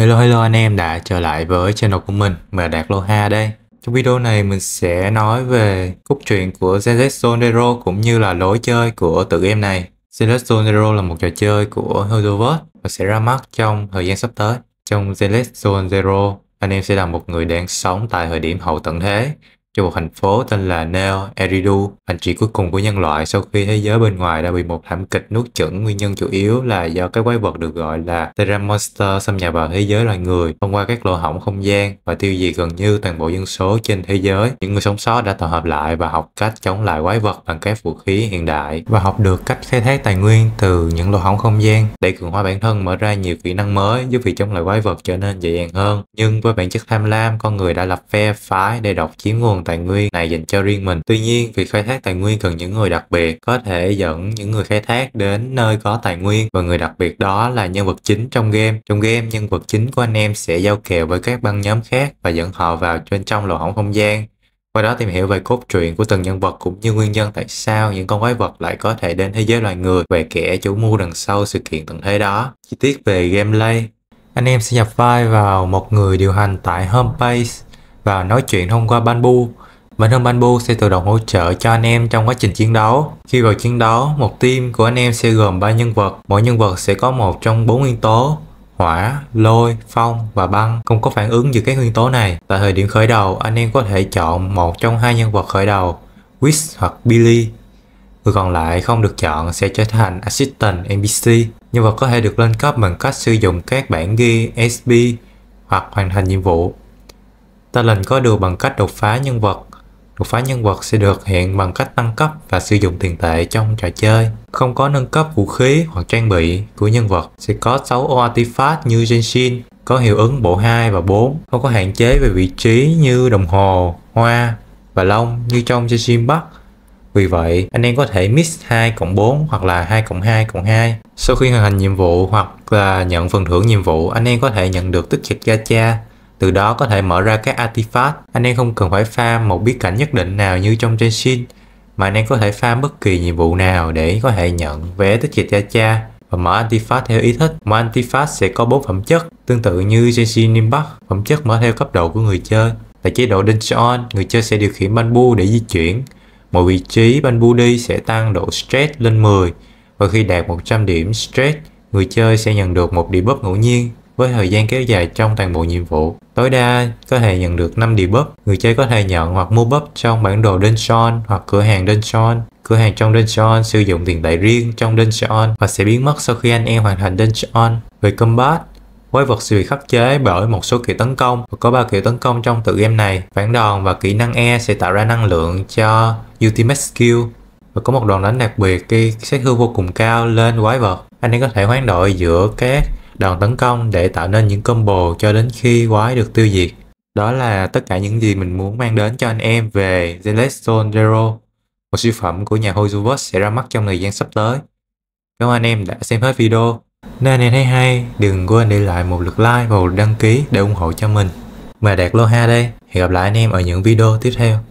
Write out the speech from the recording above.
Hello hello anh em đã trở lại với channel của mình, mình là Đạt Loha đây. Trong video này mình sẽ nói về cốt truyện của Celestial Zero cũng như là lối chơi của tựa game này. Celestial Zero là một trò chơi của Heldoverse và sẽ ra mắt trong thời gian sắp tới. Trong Celestial Zero, anh em sẽ là một người đang sống tại thời điểm hậu tận thế cho một thành phố tên là Neo Eridu, hành trì cuối cùng của nhân loại sau khi thế giới bên ngoài đã bị một thảm kịch nuốt chửng. Nguyên nhân chủ yếu là do cái quái vật được gọi là Terra Monster xâm nhập vào thế giới loài người thông qua các lỗ hổng không gian và tiêu diệt gần như toàn bộ dân số trên thế giới. Những người sống sót đã tập hợp lại và học cách chống lại quái vật bằng các vũ khí hiện đại và học được cách khai thác tài nguyên từ những lỗ hổng không gian để cường hóa bản thân mở ra nhiều kỹ năng mới giúp việc chống lại quái vật trở nên dễ dàng hơn. Nhưng với bản chất tham lam, con người đã lập phe phái để độc chiếm nguồn nguồn tài nguyên này dành cho riêng mình. Tuy nhiên, việc khai thác tài nguyên cần những người đặc biệt có thể dẫn những người khai thác đến nơi có tài nguyên và người đặc biệt đó là nhân vật chính trong game. Trong game, nhân vật chính của anh em sẽ giao kèo với các băng nhóm khác và dẫn họ vào bên trong lỗ hổng không gian qua đó tìm hiểu về cốt truyện của từng nhân vật cũng như nguyên nhân tại sao những con quái vật lại có thể đến thế giới loài người về kẻ chủ mưu đằng sau sự kiện tận thế đó. Chi tiết về gameplay Anh em sẽ nhập vai vào một người điều hành tại Homebase và nói chuyện thông qua Banbu. Bản thân Banbu sẽ tự động hỗ trợ cho anh em trong quá trình chiến đấu. Khi vào chiến đấu, một team của anh em sẽ gồm 3 nhân vật. Mỗi nhân vật sẽ có một trong bốn nguyên tố hỏa, lôi, phong và băng không có phản ứng giữa các nguyên tố này. Tại thời điểm khởi đầu, anh em có thể chọn một trong hai nhân vật khởi đầu, Whis hoặc Billy. Người còn lại không được chọn sẽ trở thành Assistant NPC. Nhân vật có thể được lên cấp bằng cách sử dụng các bản ghi SP hoặc hoàn thành nhiệm vụ. Talent có được bằng cách đột phá nhân vật. Đột phá nhân vật sẽ được hiện bằng cách tăng cấp và sử dụng tiền tệ trong trò chơi. Không có nâng cấp vũ khí hoặc trang bị của nhân vật sẽ có 6 artifact như Genshin, có hiệu ứng bộ 2 và 4, không có hạn chế về vị trí như đồng hồ, hoa và lông như trong Genshin Bắc. Vì vậy, anh em có thể mix 2 cộng 4 hoặc là 2 cộng 2 cộng 2. Sau khi hoàn thành nhiệm vụ hoặc là nhận phần thưởng nhiệm vụ, anh em có thể nhận được tích cực gacha từ đó có thể mở ra các artifact. Anh em không cần phải farm một bí cảnh nhất định nào như trong Genshin, mà anh em có thể farm bất kỳ nhiệm vụ nào để có thể nhận vé tích dịch cha cha và mở antifact theo ý thích. Mỗi antifact sẽ có bốn phẩm chất, tương tự như Genshin nimbus phẩm chất mở theo cấp độ của người chơi. Tại chế độ Dungeon, người chơi sẽ điều khiển Bambu để di chuyển. Mỗi vị trí Bambu đi sẽ tăng độ stress lên 10 và khi đạt 100 điểm stress, người chơi sẽ nhận được một debuff ngẫu nhiên với thời gian kéo dài trong toàn bộ nhiệm vụ, tối đa có thể nhận được 5 địa buff. Người chơi có thể nhận hoặc mua buff trong bản đồ Dungeon hoặc cửa hàng Dungeon. Cửa hàng trong Dungeon sử dụng tiền tệ riêng trong Dungeon và sẽ biến mất sau khi anh em hoàn thành Dungeon. Về combat, quái vật sẽ bị khắc chế bởi một số kiểu tấn công và có ba kiểu tấn công trong tự game này phản đòn và kỹ năng e sẽ tạo ra năng lượng cho ultimate skill và có một đòn đánh đặc biệt khi sát thương vô cùng cao lên quái vật anh em có thể hoán đổi giữa các đòn tấn công để tạo nên những combo cho đến khi quái được tiêu diệt. Đó là tất cả những gì mình muốn mang đến cho anh em về Zelestone Zero, một siêu phẩm của nhà Hozuverse sẽ ra mắt trong thời gian sắp tới. Cảm ơn anh em đã xem hết video. Nếu anh em thấy hay, đừng quên để lại một lượt like và một đăng ký để ủng hộ cho mình. Mà Đạt Loha đây, hẹn gặp lại anh em ở những video tiếp theo.